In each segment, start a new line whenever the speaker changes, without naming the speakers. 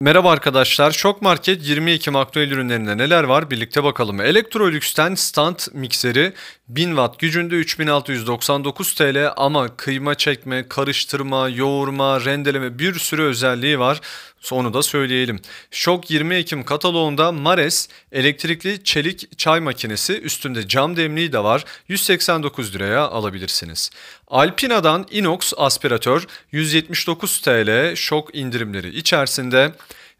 Merhaba arkadaşlar. Şok Market 22 Ekim aktüel ürünlerinde neler var birlikte bakalım. Electrolux'ten stand mikseri 1000 watt gücünde 3699 TL ama kıyma çekme, karıştırma, yoğurma, rendeleme bir sürü özelliği var. Onu da söyleyelim. Şok 20 Ekim kataloğunda Mares elektrikli çelik çay makinesi üstünde cam demliği de var 189 liraya alabilirsiniz. Alpina'dan Inox aspiratör 179 TL şok indirimleri içerisinde.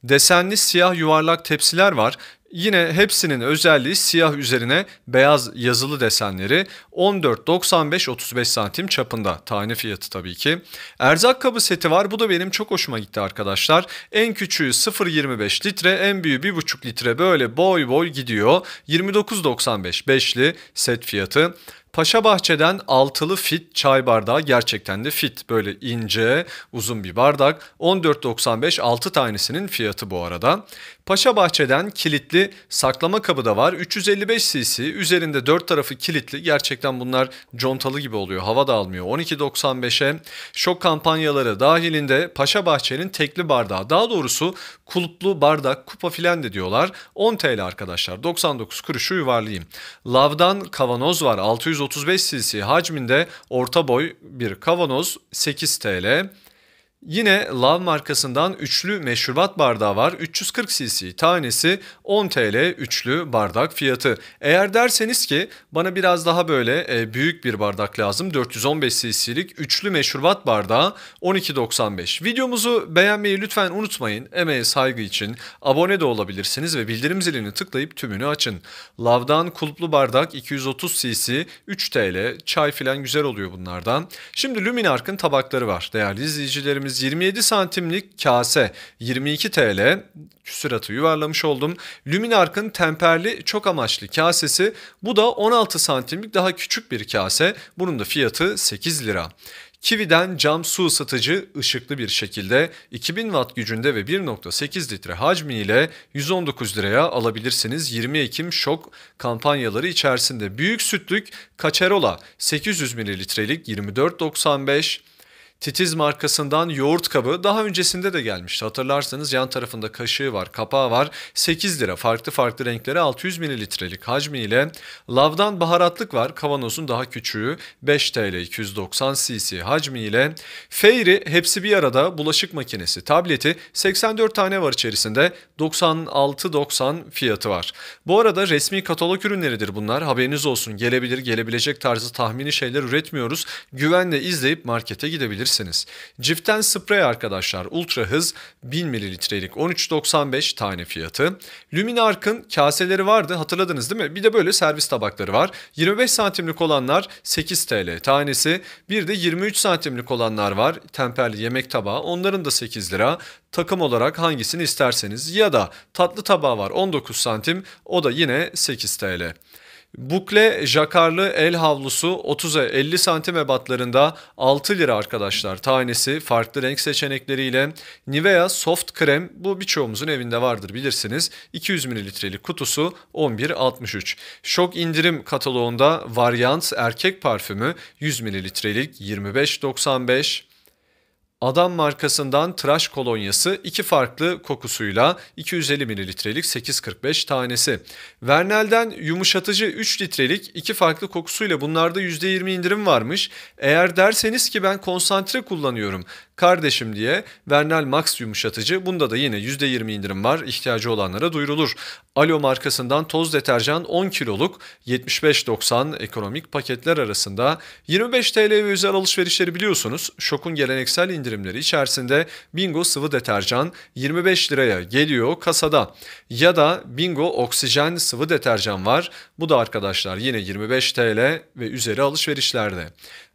Desenli siyah yuvarlak tepsiler var. Yine hepsinin özelliği siyah üzerine beyaz yazılı desenleri 14.95-35 santim çapında tane fiyatı tabii ki. Erzak kabı seti var bu da benim çok hoşuma gitti arkadaşlar. En küçüğü 0.25 litre en büyüğü 1.5 litre böyle boy boy gidiyor. 29.95 5'li set fiyatı. Paşa Bahçe'den altılı fit çay bardağı gerçekten de fit. Böyle ince, uzun bir bardak. 14.95 6 tanesinin fiyatı bu arada. Paşa Bahçe'den kilitli saklama kabı da var. 355 cc üzerinde dört tarafı kilitli. Gerçekten bunlar contalı gibi oluyor. Hava da almıyor. 12.95'e şok kampanyaları dahilinde Paşa Bahçe'nin tekli bardağı. Daha doğrusu kulplu bardak kupa filan de diyorlar. 10 TL arkadaşlar. 99 kuruşu yuvarlayayım. Lav'dan kavanoz var. 600 135 cc hacminde orta boy bir kavanoz 8 TL. Yine Love markasından üçlü meşrubat bardağı var. 340 cc tanesi 10 TL üçlü bardak fiyatı. Eğer derseniz ki bana biraz daha böyle e, büyük bir bardak lazım. 415 cc'lik üçlü meşrubat bardağı 12.95. Videomuzu beğenmeyi lütfen unutmayın. Emeğe saygı için abone de olabilirsiniz ve bildirim zilini tıklayıp tümünü açın. Love'dan kulplu bardak 230 cc 3 TL. Çay filan güzel oluyor bunlardan. Şimdi Luminark'ın tabakları var değerli izleyicilerimiz diyebiliriz. 27 santimlik kase 22 TL küsuratı yuvarlamış oldum. Luminark'ın temperli çok amaçlı kasesi bu da 16 santimlik daha küçük bir kase. Bunun da fiyatı 8 lira. Kiwi'den cam su ısıtıcı ışıklı bir şekilde 2000 watt gücünde ve 1.8 litre hacmiyle 119 liraya alabilirsiniz. 20 Ekim şok kampanyaları içerisinde büyük sütlük kaçerola 800 mililitrelik 24.95 Titiz markasından yoğurt kabı daha öncesinde de gelmişti. Hatırlarsanız yan tarafında kaşığı var, kapağı var. 8 lira farklı farklı renklere 600 mililitrelik hacmiyle. Lavdan baharatlık var. Kavanozun daha küçüğü 5 TL 290 cc hacmiyle. Fairy hepsi bir arada bulaşık makinesi tableti 84 tane var içerisinde 96.90 fiyatı var. Bu arada resmi katalog ürünleridir bunlar. Haberiniz olsun gelebilir gelebilecek tarzı tahmini şeyler üretmiyoruz. Güvenle izleyip markete gidebilirsiniz alabilirsiniz. Ciften sprey arkadaşlar ultra hız 1000 mililitrelik 13.95 tane fiyatı. Luminark'ın kaseleri vardı hatırladınız değil mi? Bir de böyle servis tabakları var. 25 santimlik olanlar 8 TL tanesi. Bir de 23 santimlik olanlar var. Temperli yemek tabağı. Onların da 8 lira takım olarak hangisini isterseniz ya da tatlı tabağı var 19 santim o da yine 8 TL. Bukle jakarlı el havlusu 30'a 50 santim ebatlarında 6 lira arkadaşlar tanesi farklı renk seçenekleriyle Nivea Soft Krem bu birçoğumuzun evinde vardır bilirsiniz 200 mililitrelik kutusu 11.63 Şok indirim kataloğunda Variant erkek parfümü 100 mililitrelik 25.95 Adam markasından tıraş kolonyası iki farklı kokusuyla 250 mililitrelik 8.45 tanesi. Vernel'den yumuşatıcı 3 litrelik iki farklı kokusuyla bunlarda %20 indirim varmış. Eğer derseniz ki ben konsantre kullanıyorum kardeşim diye Vernal Max yumuşatıcı. Bunda da yine %20 indirim var. İhtiyacı olanlara duyurulur. Alo markasından toz deterjan 10 kiloluk 75.90 ekonomik paketler arasında 25 TL ve özel alışverişleri biliyorsunuz. Şok'un geleneksel indirimleri içerisinde Bingo sıvı deterjan 25 liraya geliyor kasada. Ya da Bingo oksijen sıvı deterjan var. Bu da arkadaşlar yine 25 TL ve üzeri alışverişlerde.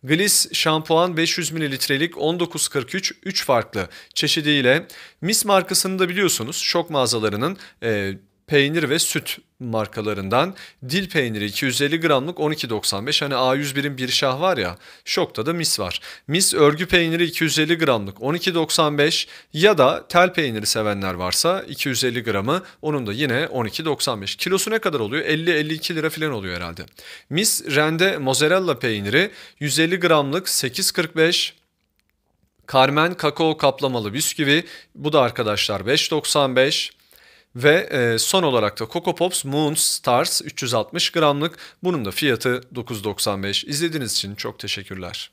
Gliss şampuan 500 mililitrelik 19.43 3 farklı çeşidiyle. Miss markasını da biliyorsunuz şok mağazalarının e, peynir ve süt markalarından dil peyniri 250 gramlık 12.95 hani A101'in bir şah var ya şokta da mis var. Mis örgü peyniri 250 gramlık 12.95 ya da tel peyniri sevenler varsa 250 gramı onun da yine 12.95. Kilosu ne kadar oluyor? 50-52 lira falan oluyor herhalde. Mis rende mozzarella peyniri 150 gramlık 8.45 Carmen kakao kaplamalı bisküvi bu da arkadaşlar 5.95 ve e, son olarak da Coco Pops Moon Stars 360 gramlık. Bunun da fiyatı 9.95. İzlediğiniz için çok teşekkürler.